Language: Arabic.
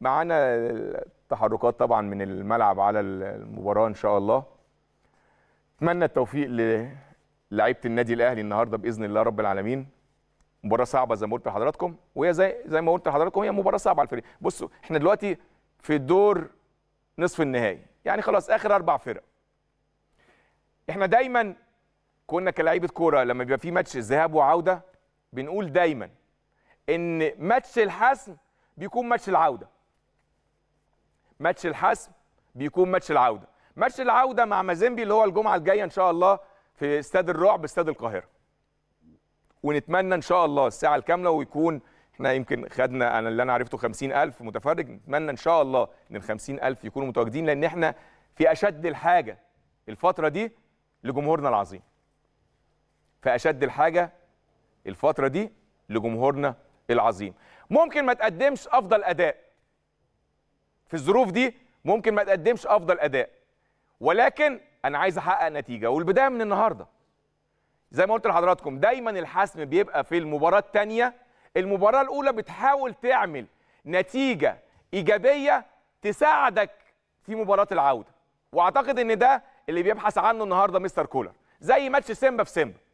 معانا تحركات طبعا من الملعب على المباراه ان شاء الله اتمنى التوفيق للعيبه النادي الاهلي النهارده باذن الله رب العالمين مباراه صعبه زي ما قلت لحضراتكم وهي زي زي ما قلت لحضراتكم هي مباراه صعبه على الفريق بصوا احنا دلوقتي في الدور نصف النهائي يعني خلاص اخر اربع فرق احنا دايما كنا كلاعيبه كوره لما بيبقى في ماتش ذهاب وعوده بنقول دايما ان ماتش الحسم بيكون ماتش العوده ماتش الحسم بيكون ماتش العوده ماتش العوده مع مازيمبي اللي هو الجمعه الجايه ان شاء الله في استاد الرعب استاد القاهره ونتمنى ان شاء الله الساعه الكامله ويكون احنا يمكن خدنا انا اللي انا عرفته 50000 متفرج نتمنى ان شاء الله ان ال 50000 يكونوا متواجدين لان احنا في اشد الحاجه الفتره دي لجمهورنا العظيم في اشد الحاجه الفتره دي لجمهورنا العظيم ممكن ما تقدمش افضل اداء في الظروف دي ممكن ما تقدمش افضل اداء ولكن انا عايز احقق نتيجه والبدايه من النهارده زي ما قلت لحضراتكم دايما الحسم بيبقى في المباراه الثانيه المباراه الاولى بتحاول تعمل نتيجه ايجابيه تساعدك في مباراه العوده واعتقد ان ده اللي بيبحث عنه النهارده مستر كولر زي ماتش سيمبا في سيمبا